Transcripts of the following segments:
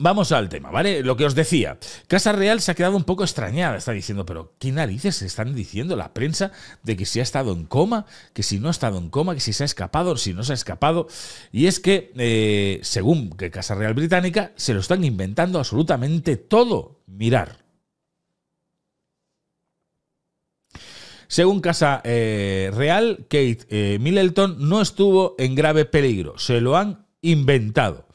Vamos al tema, ¿vale? Lo que os decía. Casa Real se ha quedado un poco extrañada, está diciendo, pero ¿qué narices están diciendo la prensa de que si ha estado en coma, que si no ha estado en coma, que si se ha escapado, si no se ha escapado? Y es que, eh, según que Casa Real Británica, se lo están inventando absolutamente todo. Mirar. Según Casa eh, Real, Kate eh, Middleton no estuvo en grave peligro. Se lo han inventado.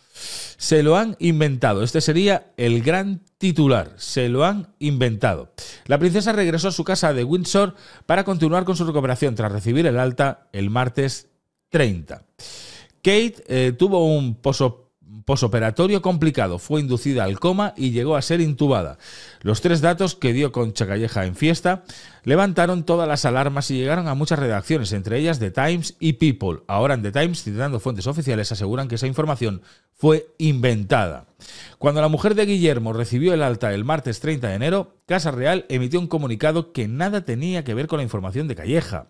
Se lo han inventado. Este sería el gran titular. Se lo han inventado. La princesa regresó a su casa de Windsor para continuar con su recuperación tras recibir el alta el martes 30. Kate eh, tuvo un posoperatorio complicado, fue inducida al coma y llegó a ser intubada. Los tres datos que dio con Chacalleja en fiesta levantaron todas las alarmas y llegaron a muchas redacciones, entre ellas The Times y People. Ahora en The Times, citando fuentes oficiales, aseguran que esa información fue inventada. Cuando la mujer de Guillermo recibió el alta el martes 30 de enero, Casa Real emitió un comunicado que nada tenía que ver con la información de Calleja.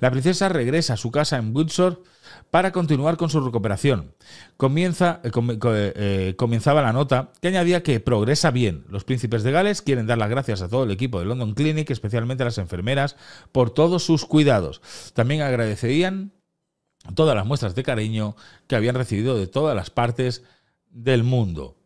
La princesa regresa a su casa en Windsor para continuar con su recuperación. Comienza, eh, eh, eh, comenzaba la nota que añadía que progresa bien. Los príncipes de Gales quieren dar las gracias a todo el equipo de London Clinic, especialmente a las enfermeras, por todos sus cuidados. También agradecerían todas las muestras de cariño que habían recibido de todas las partes del mundo.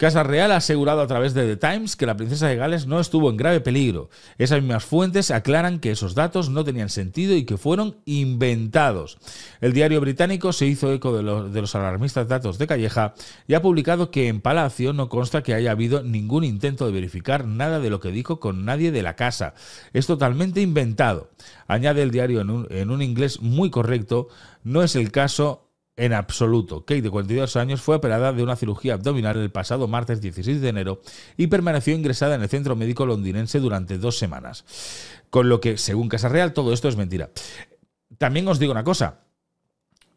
Casa Real ha asegurado a través de The Times que la princesa de Gales no estuvo en grave peligro. Esas mismas fuentes aclaran que esos datos no tenían sentido y que fueron inventados. El diario británico se hizo eco de los, de alarmistas datos de Calleja y ha publicado que en Palacio no consta que haya habido ningún intento de verificar nada de lo que dijo con nadie de la casa. Es totalmente inventado. Añade el diario en un, en un inglés muy correcto, no es el caso en absoluto. Kate, de 42 años, fue operada de una cirugía abdominal el pasado martes 16 de enero y permaneció ingresada en el centro médico londinense durante dos semanas. Con lo que, según Casa Real, todo esto es mentira. También os digo una cosa.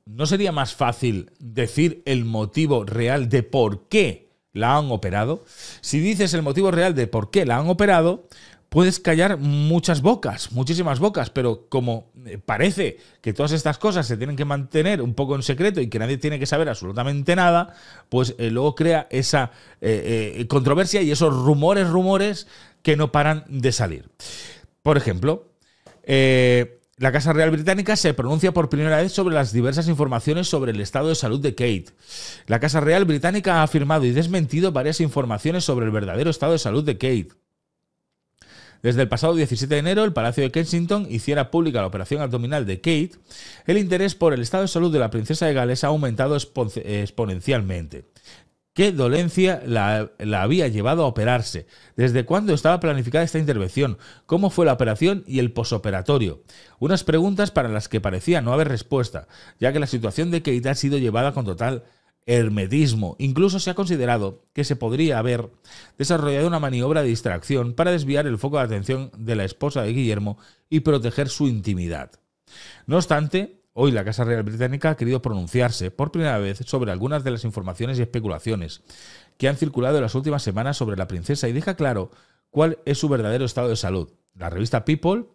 ¿No sería más fácil decir el motivo real de por qué la han operado? Si dices el motivo real de por qué la han operado, puedes callar muchas bocas, muchísimas bocas, pero como eh, parece que todas estas cosas se tienen que mantener un poco en secreto y que nadie tiene que saber absolutamente nada, pues eh, luego crea esa eh, controversia y esos rumores, rumores que no paran de salir. Por ejemplo, la Casa Real Británica se pronuncia por primera vez sobre las diversas informaciones sobre el estado de salud de Kate. La Casa Real Británica ha afirmado y desmentido varias informaciones sobre el verdadero estado de salud de Kate. Desde el pasado 17 de enero, el Palacio de Kensington hiciera pública la operación abdominal de Kate, el interés por el estado de salud de la princesa de Gales ha aumentado exponencialmente. ¿Qué dolencia la, había llevado a operarse? ¿Desde cuándo estaba planificada esta intervención? ¿Cómo fue la operación y el posoperatorio? Unas preguntas para las que parecía no haber respuesta, ya que la situación de Kate ha sido llevada con total hermetismo. Incluso se ha considerado que se podría haber desarrollado una maniobra de distracción para desviar el foco de atención de la esposa de Guillermo y proteger su intimidad. No obstante, hoy la Casa Real Británica ha querido pronunciarse por primera vez sobre algunas de las informaciones y especulaciones que han circulado en las últimas semanas sobre la princesa y deja claro cuál es su verdadero estado de salud. La revista People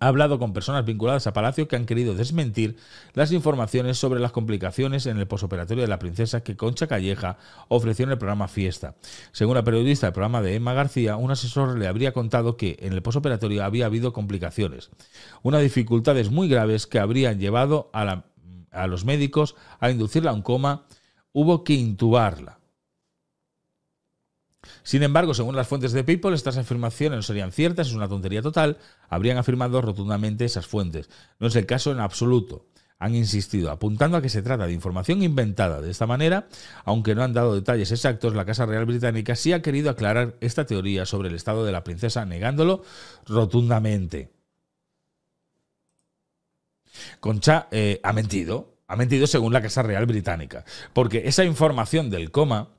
ha hablado con personas vinculadas a Palacio que han querido desmentir las informaciones sobre las complicaciones en el posoperatorio de la princesa que Concha Calleja ofreció en el programa Fiesta. Según la periodista del programa de Emma García, un asesor le habría contado que en el posoperatorio había habido complicaciones, unas dificultades muy graves que habrían llevado a, los médicos a inducirla a un coma, hubo que intubarla. Sin embargo, según las fuentes de People, estas afirmaciones no serían ciertas, es una tontería total, habrían afirmado rotundamente esas fuentes. No es el caso en absoluto. Han insistido, apuntando a que se trata de información inventada. De esta manera, aunque no han dado detalles exactos, la Casa Real Británica sí ha querido aclarar esta teoría sobre el estado de la princesa, negándolo rotundamente. Concha eh, ha mentido, ha mentido según la Casa Real Británica, porque esa información del coma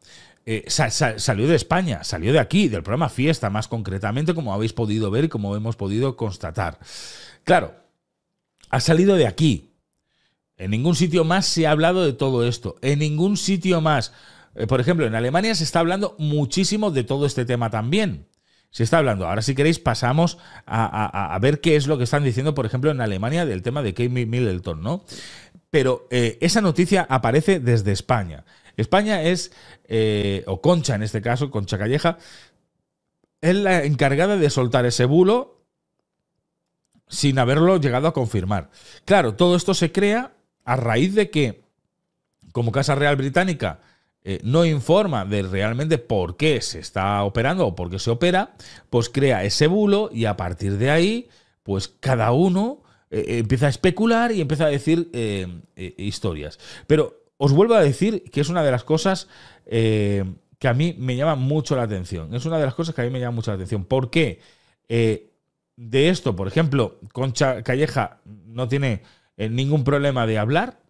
eh, salió de España, salió de aquí, del programa Fiesta más concretamente, como habéis podido ver y como hemos podido constatar. Claro, ha salido de aquí. En ningún sitio más se ha hablado de todo esto. En ningún sitio más. Eh, por ejemplo, en Alemania se está hablando muchísimo de todo este tema también. Se está hablando. Ahora, si queréis, pasamos a, ver qué es lo que están diciendo, por ejemplo, en Alemania del tema de Kate Middleton, ¿no? Pero eh, esa noticia aparece desde España. España es, eh, o Concha en este caso, Concha Calleja, es la encargada de soltar ese bulo sin haberlo llegado a confirmar. Claro, todo esto se crea a raíz de que, como Casa Real Británica eh, no informa de realmente por qué se está operando o por qué se opera, pues crea ese bulo y a partir de ahí, pues cada uno eh, empieza a especular y empieza a decir historias. Pero os vuelvo a decir que es una de las cosas eh, que a mí me llama mucho la atención. Es una de las cosas que a mí me llama mucho la atención. ¿Por qué? Eh, de esto, por ejemplo, Concha Calleja no tiene eh, ningún problema de hablar,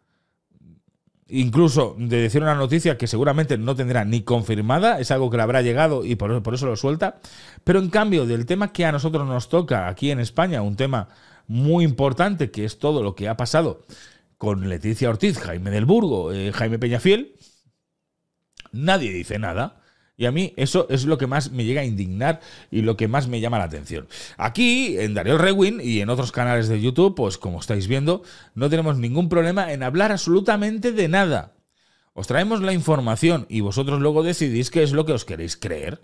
incluso de decir una noticia que seguramente no tendrá ni confirmada, es algo que le habrá llegado y por eso lo suelta, pero en cambio del tema que a nosotros nos toca aquí en España, un tema muy importante que es todo lo que ha pasado con Leticia Ortiz, Jaime del Burgo, eh, Jaime Peñafiel, nadie dice nada. Y a mí eso es lo que más me llega a indignar y lo que más me llama la atención. Aquí, en Darío Rewin y en otros canales de YouTube, pues como estáis viendo, no tenemos ningún problema en hablar absolutamente de nada. Os traemos la información y vosotros luego decidís qué es lo que os queréis creer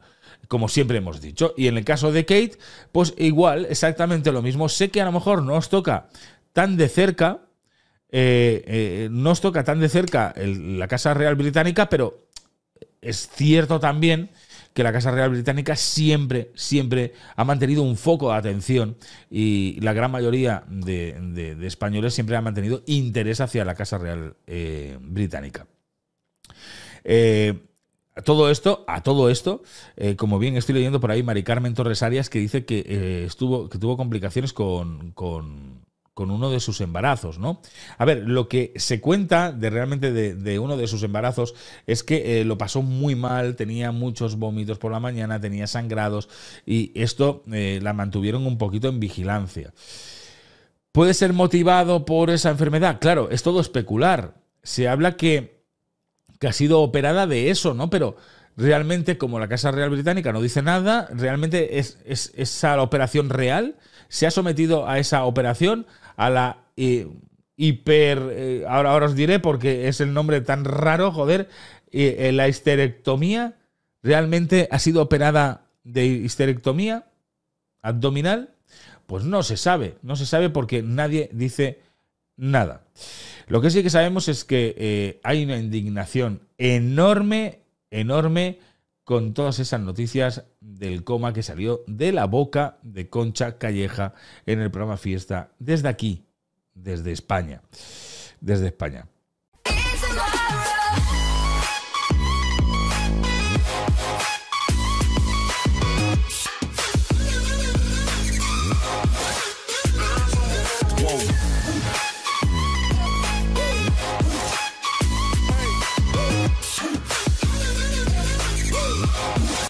como siempre hemos dicho. Y en el caso de Kate, pues igual, exactamente lo mismo. Sé que a lo mejor no os toca tan de cerca, eh, eh, no os toca tan de cerca la Casa Real Británica, pero es cierto también que la Casa Real Británica siempre, siempre ha mantenido un foco de atención y la gran mayoría de, españoles siempre ha mantenido interés hacia la Casa Real eh, Británica. a todo esto, a todo esto, como bien estoy leyendo por ahí Mari Carmen Torres Arias, que dice que estuvo, que tuvo complicaciones con, con uno de sus embarazos, ¿no? A ver, lo que se cuenta de realmente de, uno de sus embarazos es que eh, lo pasó muy mal, tenía muchos vómitos por la mañana, tenía sangrados y esto eh, la mantuvieron un poquito en vigilancia. ¿Puede ser motivado por esa enfermedad? Claro, es todo especular. Se habla que, ha sido operada de eso, ¿no? Pero realmente, como la Casa Real Británica no dice nada, realmente es, es esa operación real, se ha sometido a esa operación, a la eh, hiper... Eh, ahora, ahora os diré porque es el nombre tan raro, joder, eh, la histerectomía. ¿Realmente ha sido operada de histerectomía abdominal? Pues no se sabe, no se sabe porque nadie dice nada. Lo que sí que sabemos es que hay una indignación enorme, enorme con todas esas noticias del coma que salió de la boca de Concha Calleja en el programa Fiesta desde aquí, desde España. Desde España.